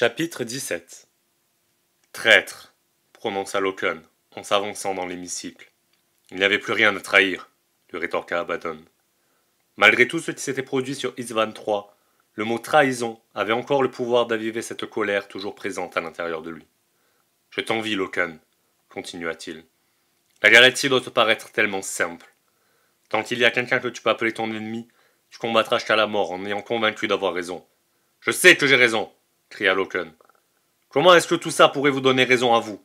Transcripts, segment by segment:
Chapitre 17 Traître, prononça Loken en s'avançant dans l'hémicycle. Il n'y avait plus rien à trahir, lui rétorqua Abaddon. Malgré tout ce qui s'était produit sur Isvan III, le mot trahison avait encore le pouvoir d'aviver cette colère toujours présente à l'intérieur de lui. Je t'envie, Loken, continua-t-il. La galaxie doit te paraître tellement simple. Tant qu'il y a quelqu'un que tu peux appeler ton ennemi, tu combattras jusqu'à la mort en ayant convaincu d'avoir raison. Je sais que j'ai raison, cria Loken. Comment est-ce que tout ça pourrait vous donner raison à vous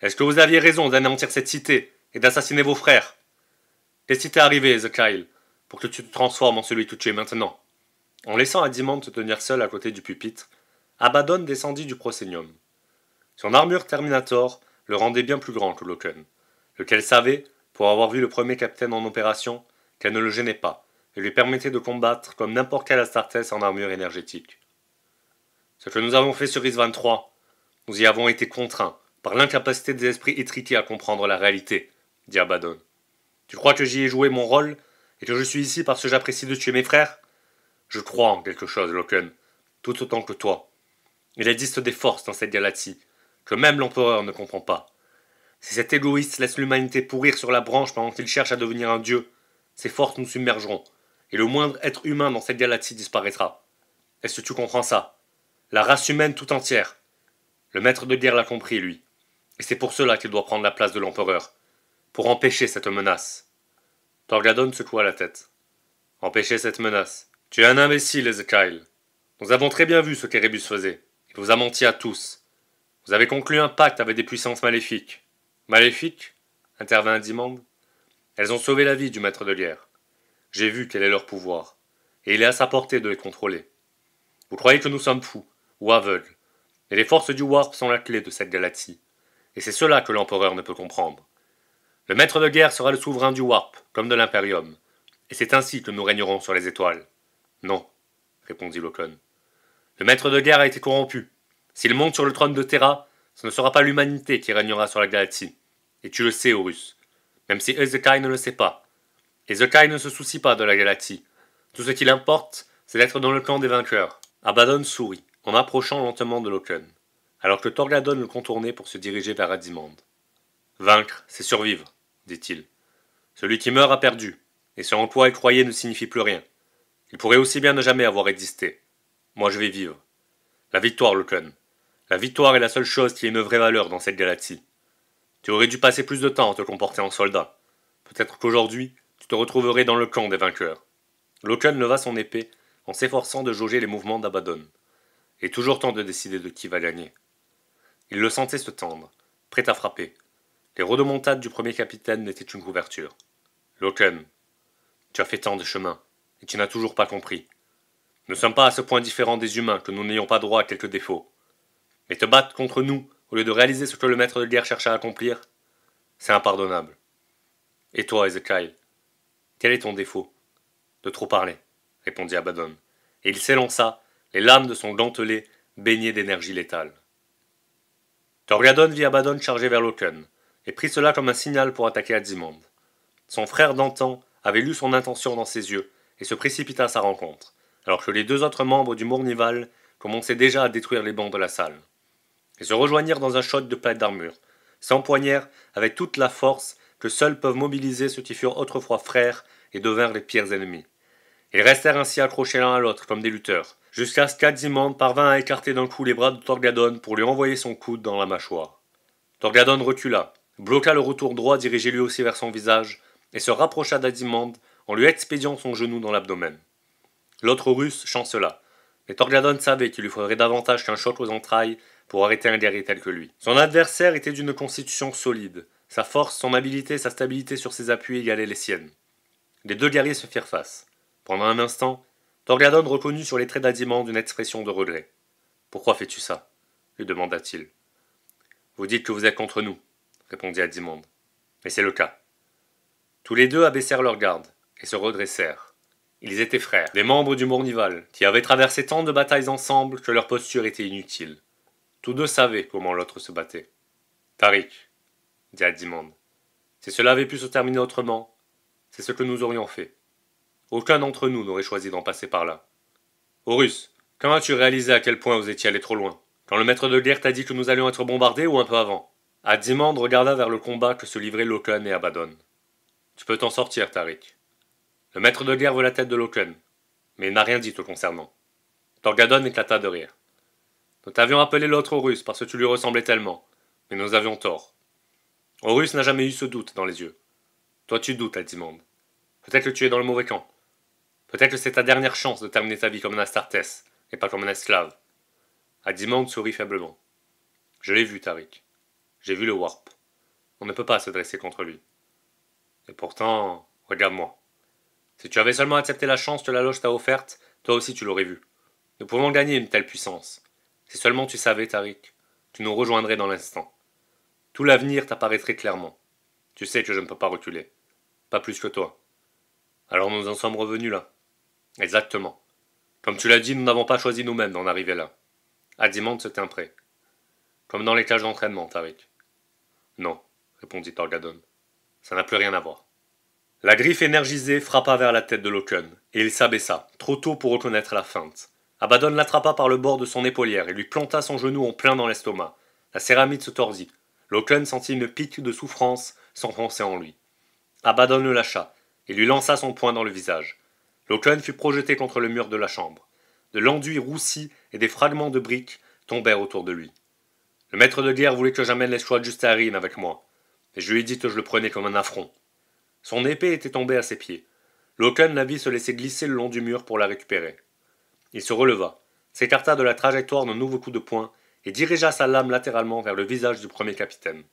Est-ce que vous aviez raison d'anéantir cette cité et d'assassiner vos frères Qu'est-ce qui t'est arrivé, The Kyle, pour que tu te transformes en celui que tu es maintenant En laissant Adimante se tenir seul à côté du pupitre, Abaddon descendit du prosénium. Son armure Terminator le rendait bien plus grand que Loken, lequel savait, pour avoir vu le premier capitaine en opération, qu'elle ne le gênait pas et lui permettait de combattre comme n'importe quel Astartes en armure énergétique. Ce que nous avons fait sur ris 23. nous y avons été contraints par l'incapacité des esprits étriqués à comprendre la réalité, dit Abaddon. Tu crois que j'y ai joué mon rôle et que je suis ici parce que j'apprécie de tuer mes frères Je crois en quelque chose, Loken, tout autant que toi. Il existe des forces dans cette galaxie que même l'empereur ne comprend pas. Si cet égoïste laisse l'humanité pourrir sur la branche pendant qu'il cherche à devenir un dieu, ces forces nous submergeront, et le moindre être humain dans cette galaxie disparaîtra. Est-ce que tu comprends ça la race humaine tout entière. Le maître de guerre l'a compris, lui. Et c'est pour cela qu'il doit prendre la place de l'empereur, pour empêcher cette menace. Torgadon secoua la tête. Empêcher cette menace. Tu es un imbécile, Ezekiel. Nous avons très bien vu ce qu'Erebus faisait. Il vous a menti à tous. Vous avez conclu un pacte avec des puissances maléfiques. Maléfiques intervint Dimond. Elles ont sauvé la vie du maître de guerre. J'ai vu quel est leur pouvoir, et il est à sa portée de les contrôler. Vous croyez que nous sommes fous, ou aveugle. Et les forces du Warp sont la clé de cette galaxie. Et c'est cela que l'empereur ne peut comprendre. Le maître de guerre sera le souverain du Warp, comme de l'Imperium. Et c'est ainsi que nous régnerons sur les étoiles. Non, répondit Locon. Le maître de guerre a été corrompu. S'il monte sur le trône de Terra, ce ne sera pas l'humanité qui régnera sur la galaxie. Et tu le sais, Horus. Même si Ezekai ne le sait pas. Ezekai ne se soucie pas de la galaxie. Tout ce qu'il importe, c'est d'être dans le camp des vainqueurs. Abaddon sourit en approchant lentement de Loken, alors que Torgadon le contournait pour se diriger vers Adimonde. Vaincre, c'est survivre, dit-il. Celui qui meurt a perdu, et ce en quoi il croyait ne signifie plus rien. Il pourrait aussi bien ne jamais avoir existé. Moi je vais vivre. La victoire, Loken. La victoire est la seule chose qui ait une vraie valeur dans cette galaxie. Tu aurais dû passer plus de temps à te comporter en soldat. Peut-être qu'aujourd'hui, tu te retrouverais dans le camp des vainqueurs. Loken leva son épée en s'efforçant de jauger les mouvements d'Abaddon toujours temps de décider de qui va gagner. Il le sentait se tendre, prêt à frapper. Les rodomontades du premier capitaine n'étaient qu'une couverture. Loken, tu as fait tant de chemin, et tu n'as toujours pas compris. Nous ne sommes pas à ce point différents des humains que nous n'ayons pas droit à quelques défauts. Mais te battre contre nous, au lieu de réaliser ce que le maître de guerre cherche à accomplir, c'est impardonnable. Et toi, Ezekiel, quel est ton défaut De trop parler, répondit Abaddon. Et il s'élança, les lames de son dentelé, baignées d'énergie létale. Torgadon vit Abaddon charger vers Loken, et prit cela comme un signal pour attaquer Azimond. Son frère d'antan avait lu son intention dans ses yeux, et se précipita à sa rencontre, alors que les deux autres membres du Mournival commençaient déjà à détruire les bancs de la salle. Ils se rejoignirent dans un choc de plaques d'armure, s'empoignèrent avec toute la force que seuls peuvent mobiliser ceux qui furent autrefois frères et devinrent les pires ennemis. Ils restèrent ainsi accrochés l'un à l'autre comme des lutteurs, jusqu'à ce qu'Adimand parvint à écarter d'un coup les bras de Torgadon pour lui envoyer son coude dans la mâchoire. Torgadon recula, bloqua le retour droit dirigé lui aussi vers son visage, et se rapprocha d'Adimand en lui expédiant son genou dans l'abdomen. L'autre russe chancela, mais Torgadon savait qu'il lui faudrait davantage qu'un choc aux entrailles pour arrêter un guerrier tel que lui. Son adversaire était d'une constitution solide, sa force, son habileté, sa stabilité sur ses appuis égalaient les siennes. Les deux guerriers se firent face. Pendant un instant, Torgadon reconnut sur les traits d'Adimand une expression de regret. Pourquoi fais-tu ça lui demanda-t-il. Vous dites que vous êtes contre nous, répondit Adimand. Mais c'est le cas. Tous les deux abaissèrent leur garde et se redressèrent. Ils étaient frères, des membres du Mournival, qui avaient traversé tant de batailles ensemble que leur posture était inutile. Tous deux savaient comment l'autre se battait. Tariq, dit Adimand, si cela avait pu se terminer autrement, c'est ce que nous aurions fait. Aucun d'entre nous n'aurait choisi d'en passer par là. Horus, quand as-tu réalisé à quel point vous étiez allé trop loin Quand le maître de guerre t'a dit que nous allions être bombardés ou un peu avant Adimand regarda vers le combat que se livraient Loken et Abaddon. Tu peux t'en sortir, Tarik. Le maître de guerre veut la tête de Loken, mais il n'a rien dit te concernant. Torgadon éclata de rire. Nous t'avions appelé l'autre Horus parce que tu lui ressemblais tellement, mais nous avions tort. Horus n'a jamais eu ce doute dans les yeux. Toi tu doutes, Adimand. Peut-être que tu es dans le mauvais camp. Peut-être que c'est ta dernière chance de terminer ta vie comme un Astartes, et pas comme un esclave. Adimand sourit faiblement. Je l'ai vu, Tariq. J'ai vu le warp. On ne peut pas se dresser contre lui. Et pourtant, regarde-moi. Si tu avais seulement accepté la chance que la loge t'a offerte, toi aussi tu l'aurais vu. Nous pouvons gagner une telle puissance. Si seulement tu savais, Tariq, tu nous rejoindrais dans l'instant. Tout l'avenir t'apparaîtrait clairement. Tu sais que je ne peux pas reculer. Pas plus que toi. Alors nous en sommes revenus là. Exactement. Comme tu l'as dit, nous n'avons pas choisi nous-mêmes d'en arriver là. Adimante se tint prêt. Comme dans les cages d'entraînement, Tariq. Non, répondit Torgadon. Ça n'a plus rien à voir. La griffe énergisée frappa vers la tête de Loken, et il s'abaissa, trop tôt pour reconnaître la feinte. Abaddon l'attrapa par le bord de son épaulière et lui planta son genou en plein dans l'estomac. La céramide se tordit. Loken sentit une pique de souffrance s'enfoncer en lui. Abaddon le lâcha et lui lança son poing dans le visage. Loken fut projeté contre le mur de la chambre. De l'enduit roussi et des fragments de briques tombèrent autour de lui. Le maître de guerre voulait que j'amène les choix juste à avec moi, mais je lui ai dit que je le prenais comme un affront. Son épée était tombée à ses pieds. Loken la vit se laisser glisser le long du mur pour la récupérer. Il se releva, s'écarta de la trajectoire d'un nouveau coup de poing et dirigea sa lame latéralement vers le visage du premier capitaine.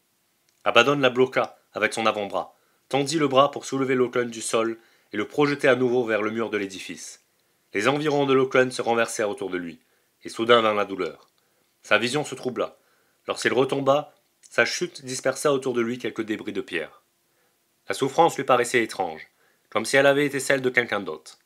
Abaddon la bloqua avec son avant-bras, tendit le bras pour soulever Loken du sol et le projetait à nouveau vers le mur de l'édifice. Les environs de Loken se renversèrent autour de lui, et soudain vint la douleur. Sa vision se troubla. Lorsqu'il retomba, sa chute dispersa autour de lui quelques débris de pierre. La souffrance lui paraissait étrange, comme si elle avait été celle de quelqu'un d'autre,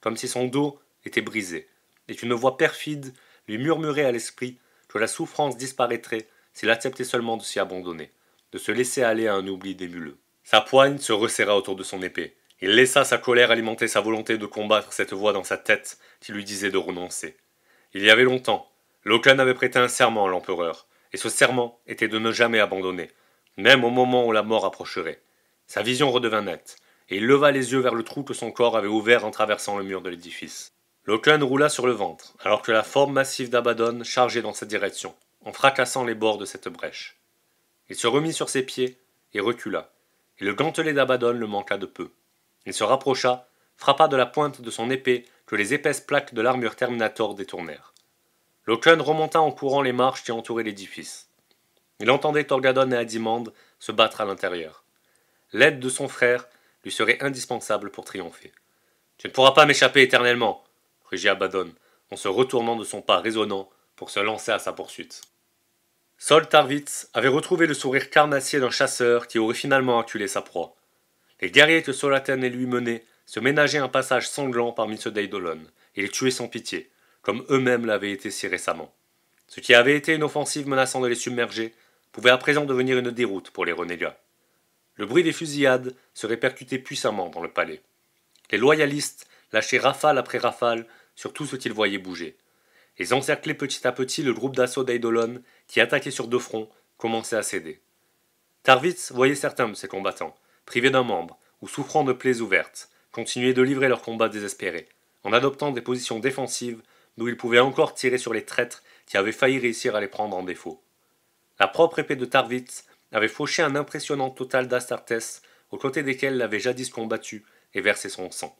comme si son dos était brisé, et qu'une voix perfide lui murmurait à l'esprit que la souffrance disparaîtrait s'il acceptait seulement de s'y abandonner, de se laisser aller à un oubli démuleux. Sa poigne se resserra autour de son épée, il laissa sa colère alimenter sa volonté de combattre cette voix dans sa tête qui lui disait de renoncer. Il y avait longtemps, Loken avait prêté un serment à l'empereur, et ce serment était de ne jamais abandonner, même au moment où la mort approcherait. Sa vision redevint nette, et il leva les yeux vers le trou que son corps avait ouvert en traversant le mur de l'édifice. Loken roula sur le ventre, alors que la forme massive d'Abaddon chargeait dans sa direction, en fracassant les bords de cette brèche. Il se remit sur ses pieds et recula, et le gantelet d'Abaddon le manqua de peu. Il se rapprocha, frappa de la pointe de son épée que les épaisses plaques de l'armure Terminator détournèrent. Loken remonta en courant les marches qui entouraient l'édifice. Il entendait Torgadon et Adimande se battre à l'intérieur. L'aide de son frère lui serait indispensable pour triompher. Tu ne pourras pas m'échapper éternellement, rugit Abaddon, en se retournant de son pas résonnant pour se lancer à sa poursuite. Sol Tarvitz avait retrouvé le sourire carnassier d'un chasseur qui aurait finalement acculé sa proie. Les guerriers que Solaten et lui menaient se ménageaient un passage sanglant parmi ceux d'Eidolon, et les tuaient sans pitié, comme eux-mêmes l'avaient été si récemment. Ce qui avait été une offensive menaçant de les submerger pouvait à présent devenir une déroute pour les renégats. Le bruit des fusillades se répercutait puissamment dans le palais. Les loyalistes lâchaient rafale après rafale sur tout ce qu'ils voyaient bouger. Ils encerclaient petit à petit le groupe d'assaut d'Eidolon qui, attaqué sur deux fronts, commençait à céder. Tarvitz voyait certains de ses combattants, privés d'un membre ou souffrant de plaies ouvertes, continuaient de livrer leur combat désespéré, en adoptant des positions défensives d'où ils pouvaient encore tirer sur les traîtres qui avaient failli réussir à les prendre en défaut. La propre épée de Tarvitz avait fauché un impressionnant total d'Astartes, aux côtés desquels l'avait jadis combattu et versé son sang.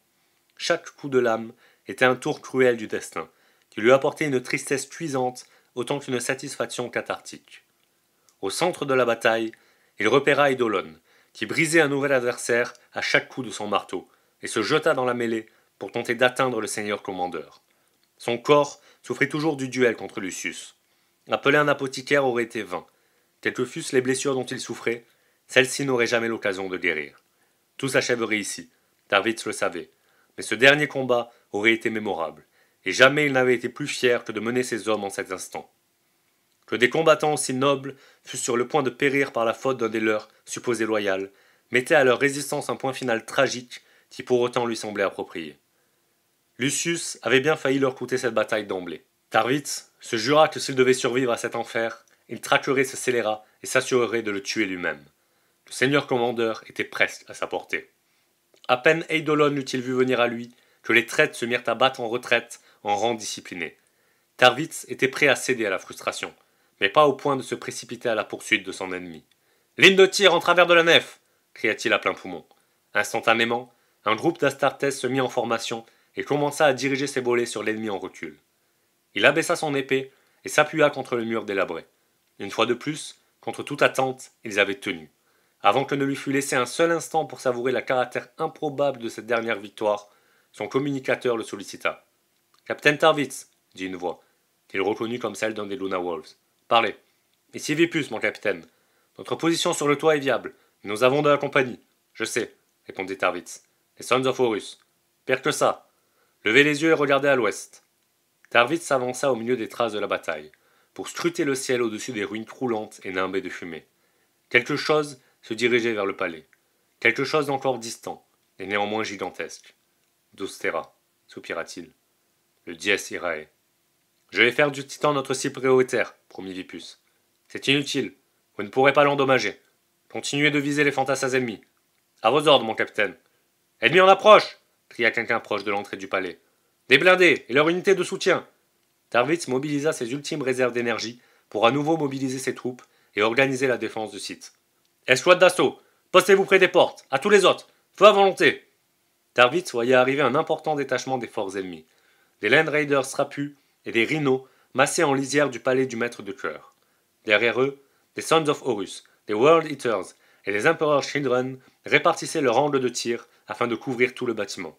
Chaque coup de lame était un tour cruel du destin, qui lui apportait une tristesse cuisante autant qu'une satisfaction cathartique. Au centre de la bataille, il repéra qui brisait un nouvel adversaire à chaque coup de son marteau, et se jeta dans la mêlée pour tenter d'atteindre le seigneur commandeur. Son corps souffrait toujours du duel contre Lucius. Appeler un apothicaire aurait été vain. Quelles que fussent les blessures dont il souffrait, celles-ci n'auraient jamais l'occasion de guérir. Tout s'achèverait ici, Darwitz le savait, mais ce dernier combat aurait été mémorable, et jamais il n'avait été plus fier que de mener ses hommes en cet instant que des combattants aussi nobles fussent sur le point de périr par la faute d'un des leurs, supposés loyal, mettaient à leur résistance un point final tragique qui pour autant lui semblait approprié. Lucius avait bien failli leur coûter cette bataille d'emblée. Tarvitz se jura que s'il devait survivre à cet enfer, il traquerait ce scélérat et s'assurerait de le tuer lui-même. Le seigneur commandeur était presque à sa portée. À peine Eidolon l'eut-il vu venir à lui que les traites se mirent à battre en retraite en rang discipliné. Tarvitz était prêt à céder à la frustration mais pas au point de se précipiter à la poursuite de son ennemi. Ligne de tir en travers de la nef cria-t-il à plein poumon. Instantanément, un groupe d'Astartes se mit en formation et commença à diriger ses volets sur l'ennemi en recul. Il abaissa son épée et s'appuya contre le mur délabré. Une fois de plus, contre toute attente, ils avaient tenu. Avant que ne lui fût laissé un seul instant pour savourer la caractère improbable de cette dernière victoire, son communicateur le sollicita. "Capitaine Tarvitz, dit une voix, qu'il reconnut comme celle d'un des Luna Wolves. Parlez. Ici Vipus, mon capitaine. Notre position sur le toit est viable, nous avons de la compagnie. Je sais, répondit Tarvitz. Les Sons of Horus. Pire que ça. Levez les yeux et regardez à l'ouest. Tarvitz s'avança au milieu des traces de la bataille, pour scruter le ciel au-dessus des ruines croulantes et nimbées de fumée. Quelque chose se dirigeait vers le palais. Quelque chose d'encore distant, et néanmoins gigantesque. Dostera, soupira-t-il. Le dies irae. Je vais faire du titan notre cible prioritaire, promit Vipus. C'est inutile. Vous ne pourrez pas l'endommager. Continuez de viser les fantassins ennemis. À vos ordres, mon capitaine. Ennemis en approche cria quelqu'un proche de l'entrée du palais. Des blindés et leur unité de soutien Tarvitz mobilisa ses ultimes réserves d'énergie pour à nouveau mobiliser ses troupes et organiser la défense du site. Esquad d'assaut Postez-vous près des portes, à tous les autres Feu à volonté Tarvitz voyait arriver un important détachement des forces ennemies. Les Land Raiders trapus et des rhinos massés en lisière du palais du maître de cœur. Derrière eux, des Sons of Horus, des World Eaters et les Emperor Children répartissaient leur angle de tir afin de couvrir tout le bâtiment.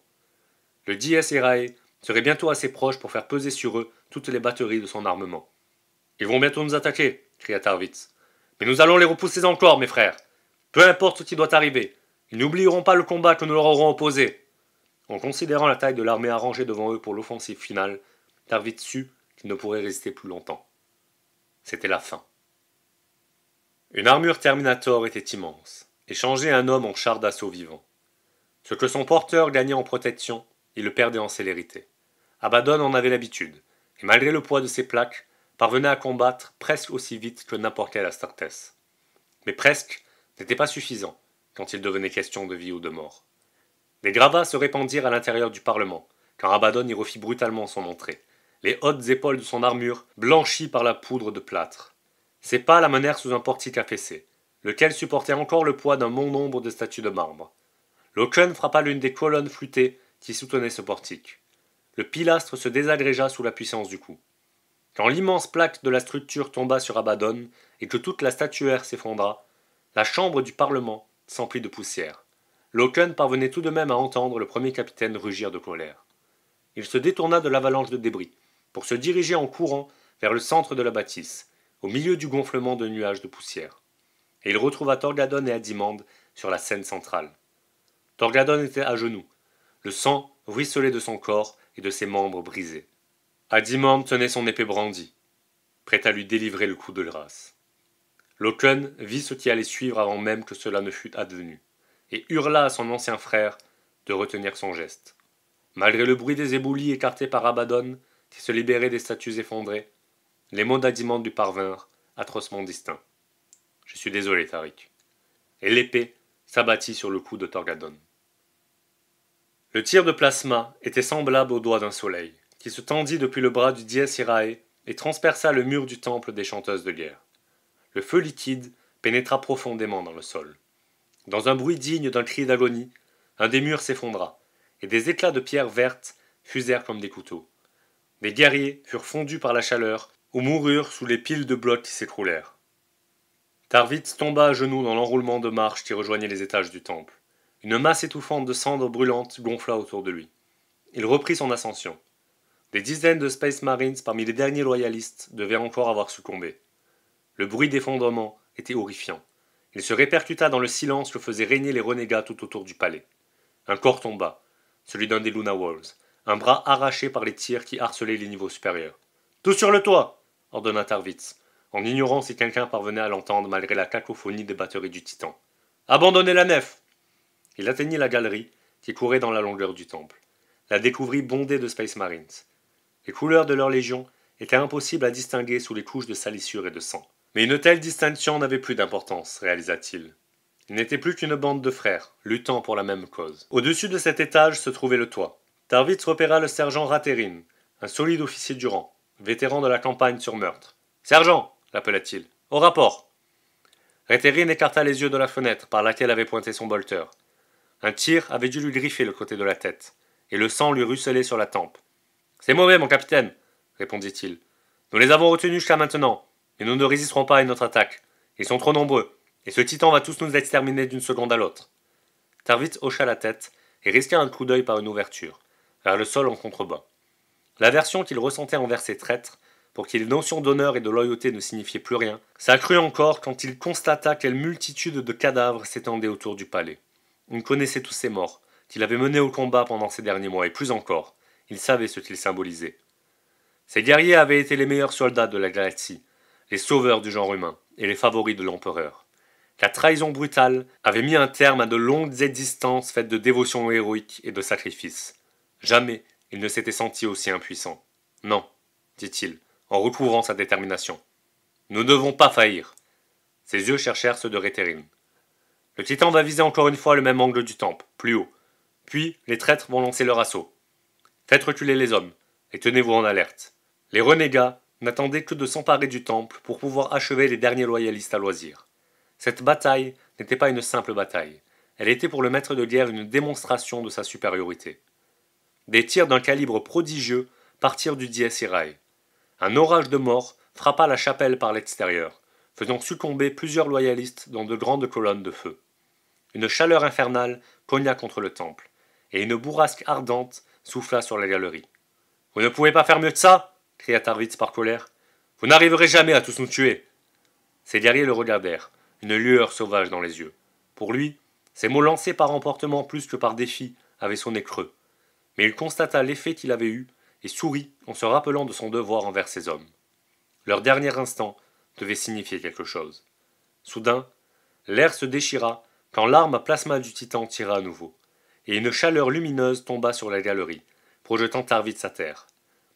Le Dies Irae serait bientôt assez proche pour faire peser sur eux toutes les batteries de son armement. Ils vont bientôt nous attaquer, cria Tarvitz. Mais nous allons les repousser encore, mes frères. Peu importe ce qui doit arriver, ils n'oublieront pas le combat que nous leur aurons opposé. En considérant la taille de l'armée arrangée devant eux pour l'offensive finale, David qu'il ne pourrait résister plus longtemps. C'était la fin. Une armure Terminator était immense, et changeait un homme en char d'assaut vivant. Ce que son porteur gagnait en protection, il le perdait en célérité. Abaddon en avait l'habitude, et malgré le poids de ses plaques, parvenait à combattre presque aussi vite que n'importe quel Astartes. Mais presque n'était pas suffisant quand il devenait question de vie ou de mort. Les gravats se répandirent à l'intérieur du Parlement, car Abaddon y refit brutalement son entrée, les hautes épaules de son armure blanchies par la poudre de plâtre. Ses pas la menèrent sous un portique affaissé, lequel supportait encore le poids d'un bon nombre de statues de marbre. Loken frappa l'une des colonnes flûtées qui soutenaient ce portique. Le pilastre se désagrégea sous la puissance du coup. Quand l'immense plaque de la structure tomba sur Abaddon et que toute la statuaire s'effondra, la chambre du Parlement s'emplit de poussière. Loken parvenait tout de même à entendre le premier capitaine rugir de colère. Il se détourna de l'avalanche de débris, pour se diriger en courant vers le centre de la bâtisse, au milieu du gonflement de nuages de poussière. Et il retrouva Torgadon et Adimande sur la scène centrale. Torgadon était à genoux. Le sang ruisselait de son corps et de ses membres brisés. Adimande tenait son épée brandie, prêt à lui délivrer le coup de grâce. Loken vit ce qui allait suivre avant même que cela ne fût advenu, et hurla à son ancien frère de retenir son geste. Malgré le bruit des éboulis écartés par Abaddon, qui se libéraient des statues effondrées, les mots du parvinrent, atrocement distincts. Je suis désolé, Tariq. Et l'épée s'abattit sur le cou de Torgadon. Le tir de plasma était semblable au doigt d'un soleil, qui se tendit depuis le bras du Dies Irae et transperça le mur du temple des chanteuses de guerre. Le feu liquide pénétra profondément dans le sol. Dans un bruit digne d'un cri d'agonie, un des murs s'effondra, et des éclats de pierres vertes fusèrent comme des couteaux. Des guerriers furent fondus par la chaleur ou moururent sous les piles de blocs qui s'écroulèrent. Tarvitz tomba à genoux dans l'enroulement de marches qui rejoignait les étages du temple. Une masse étouffante de cendres brûlantes gonfla autour de lui. Il reprit son ascension. Des dizaines de Space Marines parmi les derniers loyalistes devaient encore avoir succombé. Le bruit d'effondrement était horrifiant. Il se répercuta dans le silence que faisaient régner les renégats tout autour du palais. Un corps tomba, celui d'un des Luna Walls un bras arraché par les tirs qui harcelaient les niveaux supérieurs. Tout sur le toit ordonna Tarvitz, en ignorant si quelqu'un parvenait à l'entendre malgré la cacophonie des batteries du Titan. Abandonnez la nef Il atteignit la galerie, qui courait dans la longueur du temple. La découvrit bondée de Space Marines. Les couleurs de leur légion étaient impossibles à distinguer sous les couches de salissure et de sang. Mais une telle distinction n'avait plus d'importance, réalisa-t-il. Il n'était plus qu'une bande de frères, luttant pour la même cause. Au-dessus de cet étage se trouvait le toit, Tarvitz repéra le sergent Raterin, un solide officier du rang, vétéran de la campagne sur meurtre. Sergent l'appela-t-il. Au rapport Raterin écarta les yeux de la fenêtre par laquelle avait pointé son bolter. Un tir avait dû lui griffer le côté de la tête, et le sang lui ruisselait sur la tempe. C'est mauvais, mon capitaine, répondit-il. Nous les avons retenus jusqu'à maintenant, mais nous ne résisterons pas à notre attaque. Ils sont trop nombreux, et ce titan va tous nous exterminer d'une seconde à l'autre. Tarvitz hocha la tête et risqua un coup d'œil par une ouverture vers le sol en contrebas. L'aversion qu'il ressentait envers ses traîtres, pour qui les notions d'honneur et de loyauté ne signifiaient plus rien, s'accrut encore quand il constata quelle multitude de cadavres s'étendaient autour du palais. On connaissait tous ces morts, qu'il avait menés au combat pendant ces derniers mois, et plus encore, il savait ce qu'ils symbolisaient. Ces guerriers avaient été les meilleurs soldats de la galaxie, les sauveurs du genre humain, et les favoris de l'empereur. La trahison brutale avait mis un terme à de longues existences faites de dévotion héroïque et de sacrifices. Jamais il ne s'était senti aussi impuissant. Non, dit-il, en recouvrant sa détermination. Nous ne devons pas faillir. Ses yeux cherchèrent ceux de Rétérine. Le titan va viser encore une fois le même angle du temple, plus haut. Puis les traîtres vont lancer leur assaut. Faites reculer les hommes, et tenez-vous en alerte. Les renégats n'attendaient que de s'emparer du temple pour pouvoir achever les derniers loyalistes à loisir. Cette bataille n'était pas une simple bataille. Elle était pour le maître de guerre une démonstration de sa supériorité. Des tirs d'un calibre prodigieux partirent du Dies Un orage de mort frappa la chapelle par l'extérieur, faisant succomber plusieurs loyalistes dans de grandes colonnes de feu. Une chaleur infernale cogna contre le temple, et une bourrasque ardente souffla sur la galerie. Vous ne pouvez pas faire mieux que ça cria Tarvitz par colère. Vous n'arriverez jamais à tous nous tuer Ses guerriers le regardèrent, une lueur sauvage dans les yeux. Pour lui, ces mots lancés par emportement plus que par défi avaient nez creux mais il constata l'effet qu'il avait eu et sourit en se rappelant de son devoir envers ses hommes. Leur dernier instant devait signifier quelque chose. Soudain, l'air se déchira quand l'arme à plasma du titan tira à nouveau, et une chaleur lumineuse tomba sur la galerie, projetant tarvit sa terre.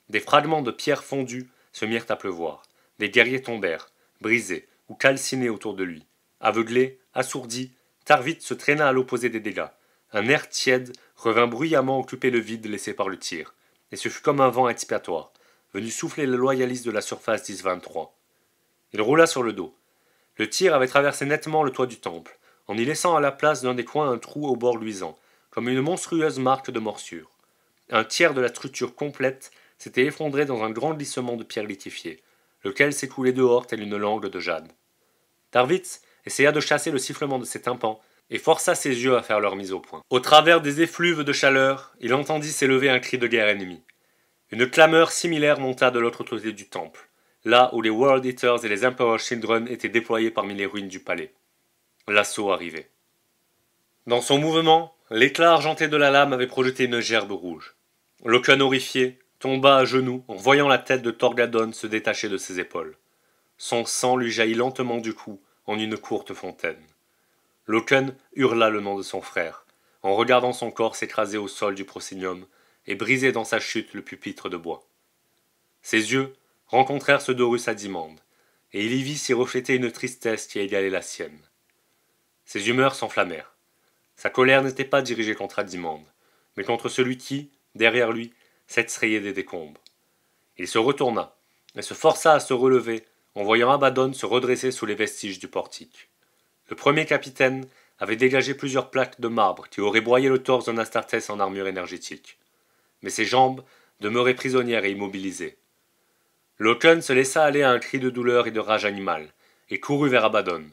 Des fragments de pierres fondues se mirent à pleuvoir, des guerriers tombèrent, brisés ou calcinés autour de lui. Aveuglé, assourdi, Tarvit se traîna à l'opposé des dégâts. Un air tiède revint bruyamment occuper le vide laissé par le tir, et ce fut comme un vent expiatoire, venu souffler le loyaliste de la surface 10-23. Il roula sur le dos. Le tir avait traversé nettement le toit du temple, en y laissant à la place d'un des coins un trou au bord luisant, comme une monstrueuse marque de morsure. Un tiers de la structure complète s'était effondré dans un grand glissement de pierre litifiées, lequel s'écoulait dehors tel une langue de jade. Tarvitz essaya de chasser le sifflement de ses tympans, et força ses yeux à faire leur mise au point. Au travers des effluves de chaleur, il entendit s'élever un cri de guerre ennemi. Une clameur similaire monta de l'autre côté du temple, là où les World Eaters et les Emperor Children étaient déployés parmi les ruines du palais. L'assaut arrivait. Dans son mouvement, l'éclat argenté de la lame avait projeté une gerbe rouge. Lokan horrifié tomba à genoux en voyant la tête de Torgadon se détacher de ses épaules. Son sang lui jaillit lentement du cou en une courte fontaine. Loken hurla le nom de son frère, en regardant son corps s'écraser au sol du proscenium et briser dans sa chute le pupitre de bois. Ses yeux rencontrèrent ceux d'Horus Adimande, et il y vit s'y refléter une tristesse qui égalait la sienne. Ses humeurs s'enflammèrent. Sa colère n'était pas dirigée contre Adimande, mais contre celui qui, derrière lui, s'extrayait des décombres. Il se retourna, et se força à se relever en voyant Abaddon se redresser sous les vestiges du portique. Le premier capitaine avait dégagé plusieurs plaques de marbre qui auraient broyé le torse d'un Astartes en armure énergétique. Mais ses jambes demeuraient prisonnières et immobilisées. Loken se laissa aller à un cri de douleur et de rage animale, et courut vers Abaddon.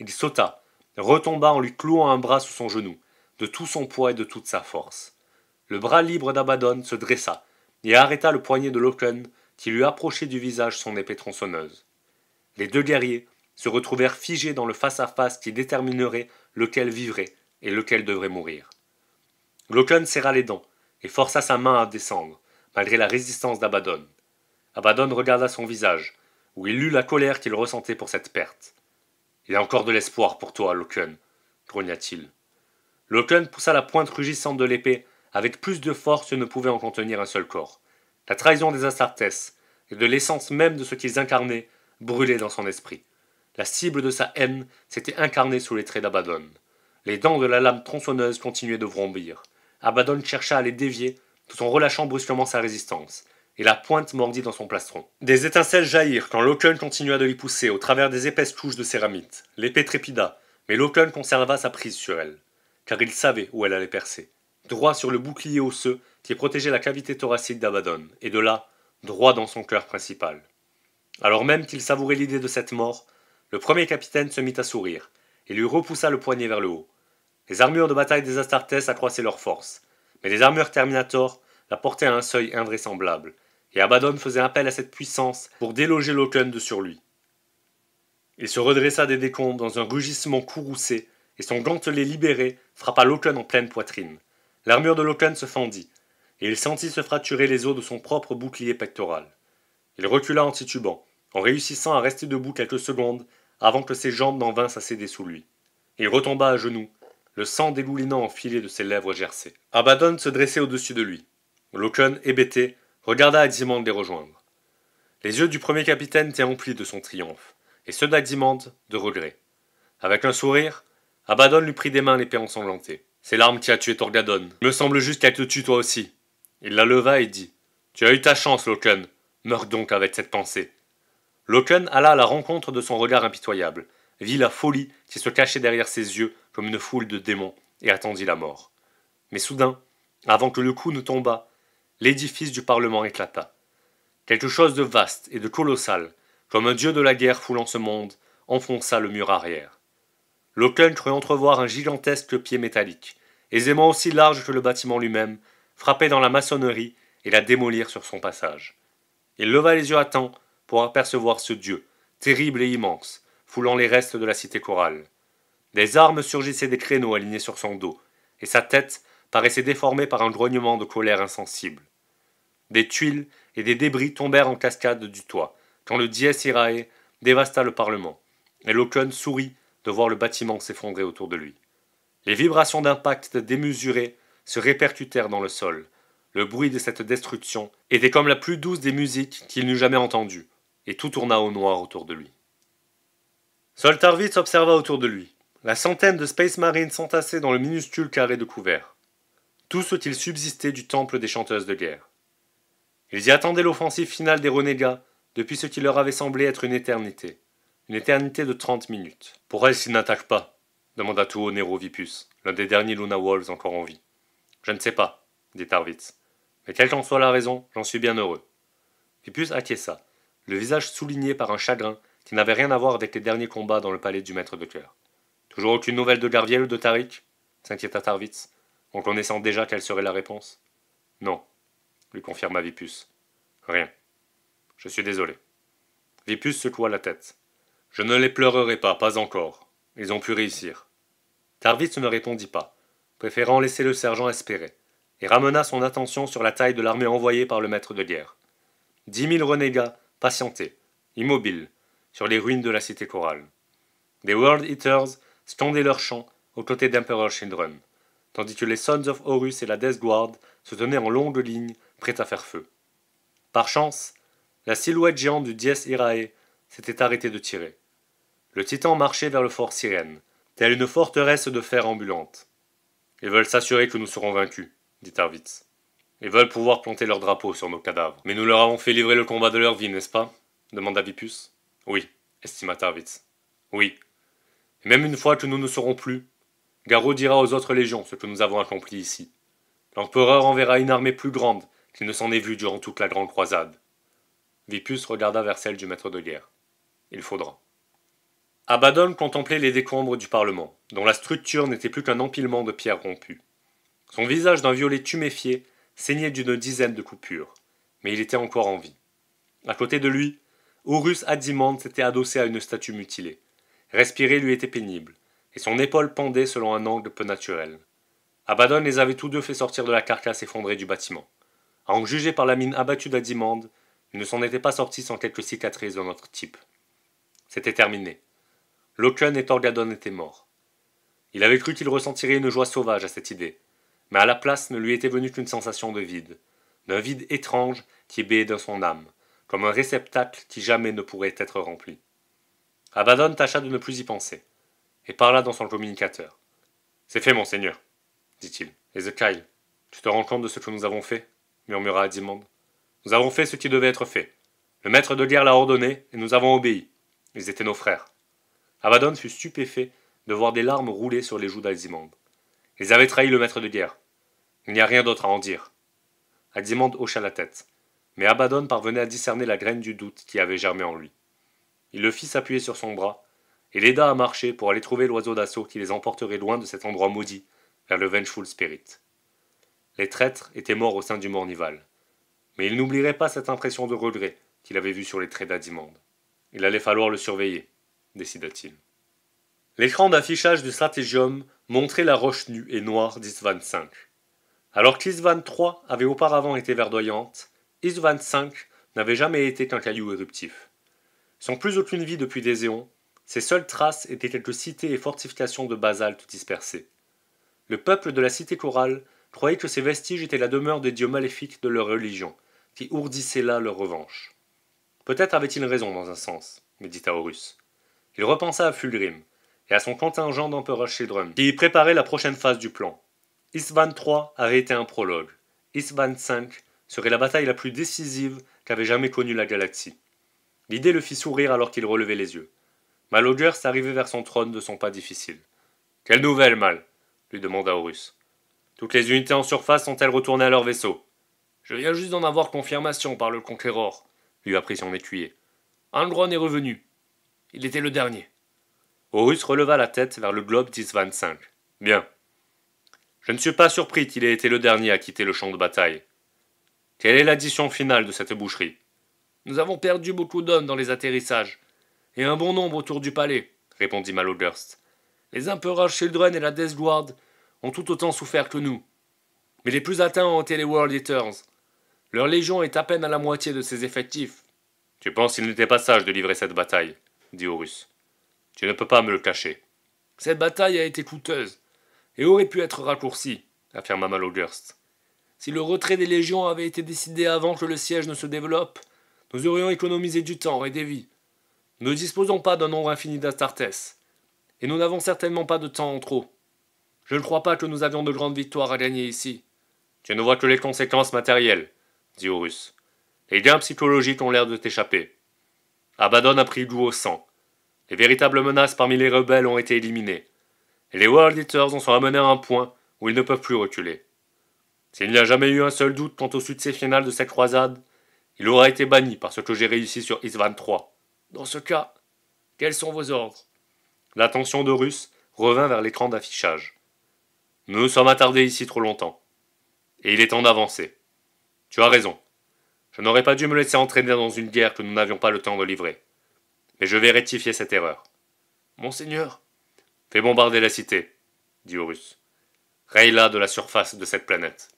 Il sauta, retomba en lui clouant un bras sous son genou, de tout son poids et de toute sa force. Le bras libre d'Abaddon se dressa, et arrêta le poignet de Loken qui lui approchait du visage son épée tronçonneuse. Les deux guerriers se retrouvèrent figés dans le face-à-face qui déterminerait lequel vivrait et lequel devrait mourir. Loken serra les dents et força sa main à descendre, malgré la résistance d'Abaddon. Abaddon regarda son visage, où il lut la colère qu'il ressentait pour cette perte. Il y a encore de l'espoir pour toi, Loken, grogna-t-il. Loken poussa la pointe rugissante de l'épée avec plus de force que ne pouvait en contenir un seul corps. La trahison des Astartes et de l'essence même de ce qu'ils incarnaient brûlait dans son esprit. La cible de sa haine s'était incarnée sous les traits d'Abaddon. Les dents de la lame tronçonneuse continuaient de vrombir. Abaddon chercha à les dévier tout en relâchant brusquement sa résistance, et la pointe mordit dans son plastron. Des étincelles jaillirent quand Loken continua de l'y pousser au travers des épaisses couches de céramite. L'épée trépida, mais Loken conserva sa prise sur elle, car il savait où elle allait percer. Droit sur le bouclier osseux qui protégeait la cavité thoracique d'Abaddon, et de là, droit dans son cœur principal. Alors même qu'il savourait l'idée de cette mort, le premier capitaine se mit à sourire. et lui repoussa le poignet vers le haut. Les armures de bataille des Astartes accroissaient leur force, mais les armures Terminator la portaient à un seuil invraisemblable, et Abaddon faisait appel à cette puissance pour déloger Loken de sur lui. Il se redressa des décombres dans un rugissement courroucé, et son gantelet libéré frappa Loken en pleine poitrine. L'armure de Loken se fendit, et il sentit se fracturer les os de son propre bouclier pectoral. Il recula en titubant, en réussissant à rester debout quelques secondes avant que ses jambes n'en vinssent à céder sous lui. Il retomba à genoux, le sang dégoulinant en filet de ses lèvres gercées. Abaddon se dressait au-dessus de lui. Loken, hébété, regarda Adimonde les rejoindre. Les yeux du premier capitaine étaient remplis de son triomphe, et ceux d'Adimande de regret. Avec un sourire, Abaddon lui prit des mains l'épée ensanglantée. C'est l'arme qui a tué Torgadon. Il me semble juste qu'elle te tue toi aussi. Il la leva et dit Tu as eu ta chance, Loken. Meurs donc avec cette pensée. Loken alla à la rencontre de son regard impitoyable, vit la folie qui se cachait derrière ses yeux comme une foule de démons, et attendit la mort. Mais soudain, avant que le coup ne tombât, l'édifice du Parlement éclata. Quelque chose de vaste et de colossal, comme un dieu de la guerre foulant ce monde, enfonça le mur arrière. Loken crut entrevoir un gigantesque pied métallique, aisément aussi large que le bâtiment lui-même, frapper dans la maçonnerie et la démolir sur son passage. Il leva les yeux à temps pour apercevoir ce Dieu, terrible et immense, foulant les restes de la cité chorale. Des armes surgissaient des créneaux alignés sur son dos, et sa tête paraissait déformée par un grognement de colère insensible. Des tuiles et des débris tombèrent en cascade du toit, quand le dies irae dévasta le Parlement, et Loken sourit de voir le bâtiment s'effondrer autour de lui. Les vibrations d'impact démesurées se répercutèrent dans le sol. Le bruit de cette destruction était comme la plus douce des musiques qu'il n'eût jamais entendue, et tout tourna au noir autour de lui. Tarvitz observa autour de lui. La centaine de Space Marines s'entassaient dans le minuscule carré de couvert. Tout ce qu'il subsistait du temple des chanteuses de guerre. Ils y attendaient l'offensive finale des renégats depuis ce qui leur avait semblé être une éternité. Une éternité de trente minutes. Pour elle, s'ils n'attaquent pas demanda tout haut Nero Vipus, l'un des derniers Luna Wolves encore en vie. Je ne sais pas, dit Tarvitz. Mais quelle qu'en soit la raison, j'en suis bien heureux. Vipus acquiesça, le visage souligné par un chagrin qui n'avait rien à voir avec les derniers combats dans le palais du maître de cœur. Toujours aucune nouvelle de Garviel ou de Tarik, s'inquiéta Tarvitz, en connaissant déjà quelle serait la réponse. Non, lui confirma Vipus. Rien. Je suis désolé. Vipus secoua la tête. Je ne les pleurerai pas, pas encore. Ils ont pu réussir. Tarvitz ne répondit pas, préférant laisser le sergent espérer, et ramena son attention sur la taille de l'armée envoyée par le maître de guerre. Dix mille renégats patientés, immobiles, sur les ruines de la cité corale. Des World Eaters scandaient leurs champs aux côtés d'Emperor Children, tandis que les Sons of Horus et la Death Guard se tenaient en longue ligne, prêts à faire feu. Par chance, la silhouette géante du Dies Irae s'était arrêtée de tirer. Le titan marchait vers le fort Sirène, telle une forteresse de fer ambulante. Ils veulent s'assurer que nous serons vaincus, dit Arvitz. « Ils veulent pouvoir planter leur drapeau sur nos cadavres. Mais nous leur avons fait livrer le combat de leur vie, n'est-ce pas demanda Vipus. Oui, estima Tarvitz. Oui. Et même une fois que nous ne serons plus, garro dira aux autres légions ce que nous avons accompli ici. L'empereur enverra une armée plus grande qu'il ne s'en est vue durant toute la grande croisade. Vipus regarda vers celle du maître de guerre. Il faudra. Abaddon contemplait les décombres du Parlement, dont la structure n'était plus qu'un empilement de pierres rompues. Son visage d'un violet tuméfié saignait d'une dizaine de coupures, mais il était encore en vie. À côté de lui, Horus Adimand s'était adossé à une statue mutilée. Respirer lui était pénible, et son épaule pendait selon un angle peu naturel. Abaddon les avait tous deux fait sortir de la carcasse effondrée du bâtiment. À en juger par la mine abattue d'Adimand, il ne s'en était pas sorti sans quelques cicatrices de notre type. C'était terminé. Loken et Torgadon étaient morts. Il avait cru qu'il ressentirait une joie sauvage à cette idée, mais à la place ne lui était venue qu'une sensation de vide, d'un vide étrange qui béait dans son âme, comme un réceptacle qui jamais ne pourrait être rempli. Abaddon tâcha de ne plus y penser, et parla dans son communicateur. C'est fait, monseigneur, dit-il. Ezekiel, tu te rends compte de ce que nous avons fait murmura Azimond. « Nous avons fait ce qui devait être fait. Le maître de guerre l'a ordonné, et nous avons obéi. Ils étaient nos frères. Abaddon fut stupéfait de voir des larmes rouler sur les joues d'Azimond. Ils avaient trahi le maître de guerre. Il n'y a rien d'autre à en dire. Adimande hocha la tête, mais Abaddon parvenait à discerner la graine du doute qui avait germé en lui. Il le fit s'appuyer sur son bras et l'aida à marcher pour aller trouver l'oiseau d'assaut qui les emporterait loin de cet endroit maudit, vers le Vengeful Spirit. Les traîtres étaient morts au sein du Mornival, mais il n'oublierait pas cette impression de regret qu'il avait vue sur les traits d'Adimonde. Il allait falloir le surveiller, décida-t-il. L'écran d'affichage du stratégium montrait la roche nue et noire d'Is-25. Alors qu'Is-23 avait auparavant été verdoyante, Is-25 n'avait jamais été qu'un caillou éruptif. Sans plus aucune vie depuis des éons, ses seules traces étaient quelques cités et fortifications de basalte dispersées. Le peuple de la cité chorale croyait que ces vestiges étaient la demeure des dieux maléfiques de leur religion, qui ourdissaient là leur revanche. Peut-être avait-il raison dans un sens, médita Horus. Il repensa à Fulgrim, et à son contingent d'empereurs Drum, qui y préparait la prochaine phase du plan. Isvan III avait été un prologue. Isvan V serait la bataille la plus décisive qu'avait jamais connue la galaxie. L'idée le fit sourire alors qu'il relevait les yeux. Malogers s'arrivait vers son trône de son pas difficile. Quelle nouvelle, Mal lui demanda Horus. Toutes les unités en surface sont-elles retournées à leur vaisseau Je viens juste d'en avoir confirmation par le Conqueror, lui apprit son écuyer. Andron est revenu. Il était le dernier. Horus releva la tête vers le globe 10-25. Bien. Je ne suis pas surpris qu'il ait été le dernier à quitter le champ de bataille. Quelle est l'addition finale de cette boucherie Nous avons perdu beaucoup d'hommes dans les atterrissages, et un bon nombre autour du palais, répondit Malogurst. Les Emperor's Children et la Death Guard ont tout autant souffert que nous. Mais les plus atteints ont été les World Eaters. Leur légion est à peine à la moitié de ses effectifs. Tu penses qu'il n'était pas sage de livrer cette bataille, dit Horus. Tu ne peux pas me le cacher. Cette bataille a été coûteuse, et aurait pu être raccourcie, affirma Malogurst. Si le retrait des légions avait été décidé avant que le siège ne se développe, nous aurions économisé du temps et des vies. Nous ne disposons pas d'un nombre infini d'Astartes, et nous n'avons certainement pas de temps en trop. Je ne crois pas que nous avions de grandes victoires à gagner ici. Tu ne vois que les conséquences matérielles, dit Horus. Les gains psychologiques ont l'air de t'échapper. Abaddon a pris goût au sang. Les véritables menaces parmi les rebelles ont été éliminées. Et les World Eaters en sont amenés à un point où ils ne peuvent plus reculer. S'il n'y a jamais eu un seul doute quant au succès final de cette croisade, il aura été banni par ce que j'ai réussi sur Is23. Dans ce cas, quels sont vos ordres L'attention de Russe revint vers l'écran d'affichage. Nous nous sommes attardés ici trop longtemps. Et il est temps d'avancer. Tu as raison. Je n'aurais pas dû me laisser entraîner dans une guerre que nous n'avions pas le temps de livrer mais je vais rectifier cette erreur. Monseigneur Fais bombarder la cité, dit Horus. Raye-la de la surface de cette planète.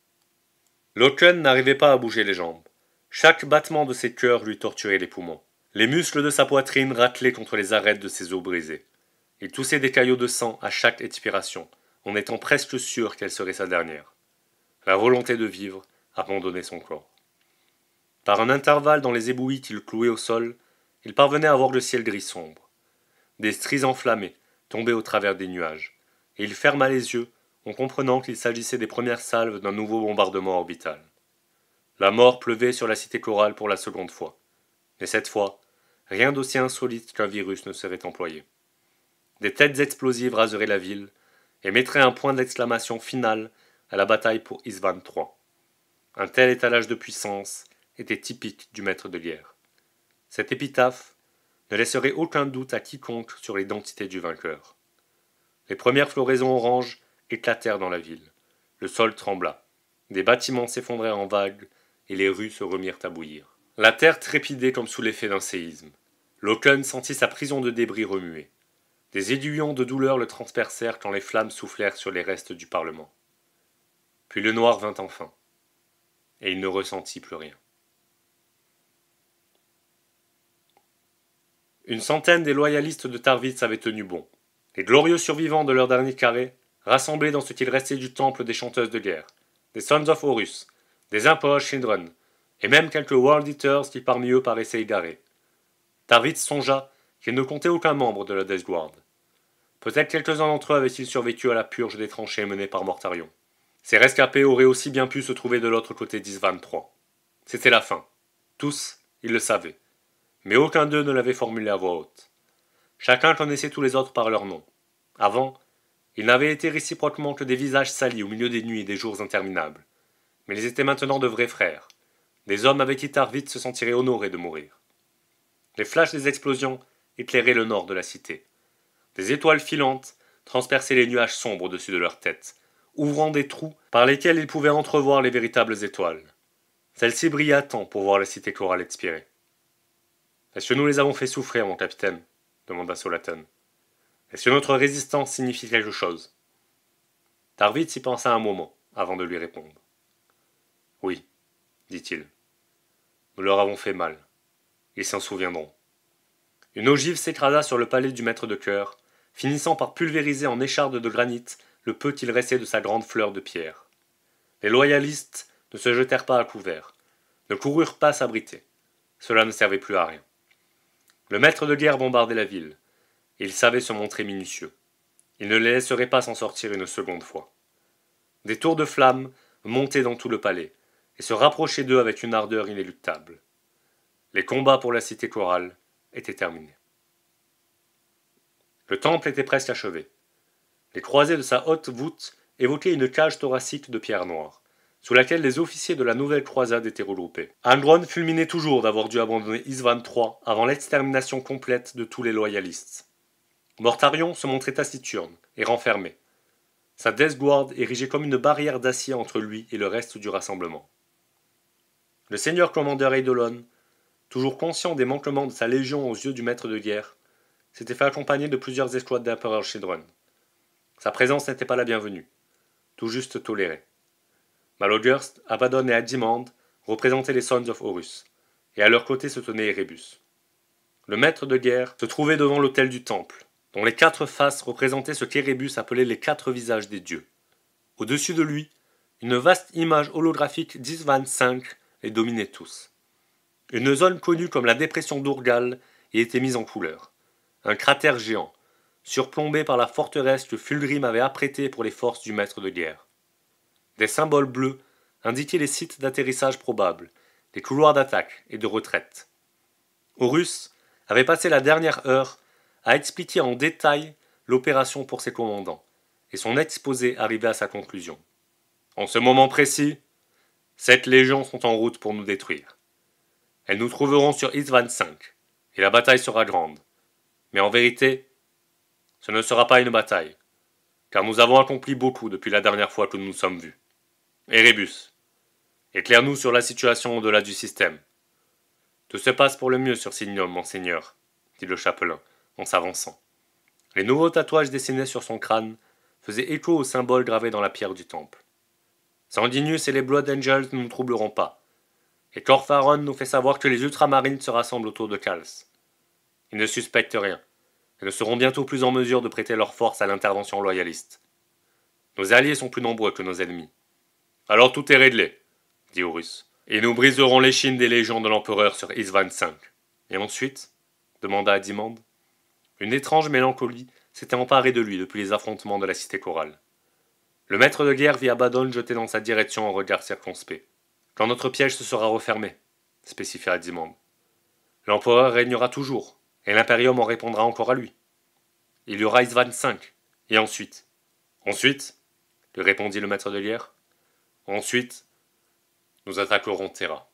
Loken n'arrivait pas à bouger les jambes. Chaque battement de ses cœurs lui torturait les poumons. Les muscles de sa poitrine raclaient contre les arêtes de ses os brisés. Il toussait des caillots de sang à chaque expiration, en étant presque sûr qu'elle serait sa dernière. La volonté de vivre abandonnait son corps. Par un intervalle dans les ébouis qu'il clouait au sol, il parvenait à voir le ciel gris sombre. Des stries enflammées tombaient au travers des nuages, et il ferma les yeux en comprenant qu'il s'agissait des premières salves d'un nouveau bombardement orbital. La mort pleuvait sur la cité corale pour la seconde fois. Mais cette fois, rien d'aussi insolite qu'un virus ne serait employé. Des têtes explosives raseraient la ville et mettraient un point d'exclamation final à la bataille pour Isvan III. Un tel étalage de puissance était typique du maître de guerre. Cette épitaphe ne laisserait aucun doute à quiconque sur l'identité du vainqueur. Les premières floraisons oranges éclatèrent dans la ville. Le sol trembla. Des bâtiments s'effondrèrent en vagues et les rues se remirent à bouillir. La terre trépidait comme sous l'effet d'un séisme. Loken sentit sa prison de débris remuer. Des aiguillons de douleur le transpercèrent quand les flammes soufflèrent sur les restes du Parlement. Puis le noir vint enfin, et il ne ressentit plus rien. Une centaine des loyalistes de Tarvitz avaient tenu bon. Les glorieux survivants de leur dernier carré, rassemblés dans ce qu'il restait du temple des chanteuses de guerre, des Sons of Horus, des Impoches Children, et même quelques World Eaters qui parmi eux paraissaient égarés. Tarvitz songea qu'il ne comptait aucun membre de la Death Guard. Peut-être quelques-uns d'entre eux avaient-ils survécu à la purge des tranchées menée par Mortarion. Ces rescapés auraient aussi bien pu se trouver de l'autre côté d'Isvan III. C'était la fin. Tous, ils le savaient mais aucun d'eux ne l'avait formulé à voix haute. Chacun connaissait tous les autres par leur nom. Avant, ils n'avaient été réciproquement que des visages salis au milieu des nuits et des jours interminables. Mais ils étaient maintenant de vrais frères, des hommes avec qui Tarvit se sentirait honoré de mourir. Les flashs des explosions éclairaient le nord de la cité. Des étoiles filantes transperçaient les nuages sombres au-dessus de leurs tête, ouvrant des trous par lesquels ils pouvaient entrevoir les véritables étoiles. Celles-ci brillaient tant pour voir la cité chorale expirer. Est-ce que nous les avons fait souffrir, mon capitaine demanda Solaton. Est-ce que notre résistance signifie quelque chose Tarvit s'y pensa un moment avant de lui répondre. Oui, dit-il. Nous leur avons fait mal. Ils s'en souviendront. Une ogive s'écrasa sur le palais du maître de cœur, finissant par pulvériser en écharde de granit le peu qu'il restait de sa grande fleur de pierre. Les loyalistes ne se jetèrent pas à couvert, ne coururent pas s'abriter. Cela ne servait plus à rien. Le maître de guerre bombardait la ville. Il savait se montrer minutieux. Il ne les laisserait pas s'en sortir une seconde fois. Des tours de flammes montaient dans tout le palais et se rapprochaient d'eux avec une ardeur inéluctable. Les combats pour la cité chorale étaient terminés. Le temple était presque achevé. Les croisées de sa haute voûte évoquaient une cage thoracique de pierre noire sous laquelle les officiers de la nouvelle croisade étaient regroupés. Andron fulminait toujours d'avoir dû abandonner Isvan III avant l'extermination complète de tous les loyalistes. Mortarion se montrait taciturne et renfermé. Sa Death Guard comme une barrière d'acier entre lui et le reste du rassemblement. Le seigneur commandeur Eidolon, toujours conscient des manquements de sa légion aux yeux du maître de guerre, s'était fait accompagner de plusieurs escouades d'empereur Shedron. Sa présence n'était pas la bienvenue, tout juste tolérée. Malogurst, Abaddon et Adimand représentaient les Sons of Horus, et à leur côté se tenait Erebus. Le maître de guerre se trouvait devant l'autel du temple, dont les quatre faces représentaient ce qu'Erebus appelait les quatre visages des dieux. Au-dessus de lui, une vaste image holographique 1025 les dominait tous. Une zone connue comme la dépression d'Ourgal y était mise en couleur. Un cratère géant, surplombé par la forteresse que Fulgrim avait apprêtée pour les forces du maître de guerre. Des symboles bleus indiquaient les sites d'atterrissage probables, les couloirs d'attaque et de retraite. Horus avait passé la dernière heure à expliquer en détail l'opération pour ses commandants, et son exposé arrivait à sa conclusion. En ce moment précis, sept légions sont en route pour nous détruire. Elles nous trouveront sur Isvan 5, et la bataille sera grande. Mais en vérité, ce ne sera pas une bataille, car nous avons accompli beaucoup depuis la dernière fois que nous nous sommes vus. Erebus, éclaire-nous sur la situation au-delà du système. Tout se passe pour le mieux sur Signum, monseigneur, dit le chapelain, en s'avançant. Les nouveaux tatouages dessinés sur son crâne faisaient écho aux symboles gravés dans la pierre du temple. Sandinus et les Blood Angels ne nous troubleront pas. Et Corfaron nous fait savoir que les ultramarines se rassemblent autour de Kals. Ils ne suspectent rien, et ne seront bientôt plus en mesure de prêter leur force à l'intervention loyaliste. Nos alliés sont plus nombreux que nos ennemis. Alors tout est réglé, dit Horus. Et nous briserons l'échine des légions de l'empereur sur Isvan V. Et ensuite demanda Adimand. Une étrange mélancolie s'était emparée de lui depuis les affrontements de la cité chorale. Le maître de guerre vit Abaddon jeter dans sa direction un regard circonspect. Quand notre piège se sera refermé, spécifia Adimand. L'empereur régnera toujours, et l'impérium en répondra encore à lui. Il y aura Isvan V, et ensuite. Ensuite lui répondit le maître de guerre. Ensuite, nous attaquerons Terra.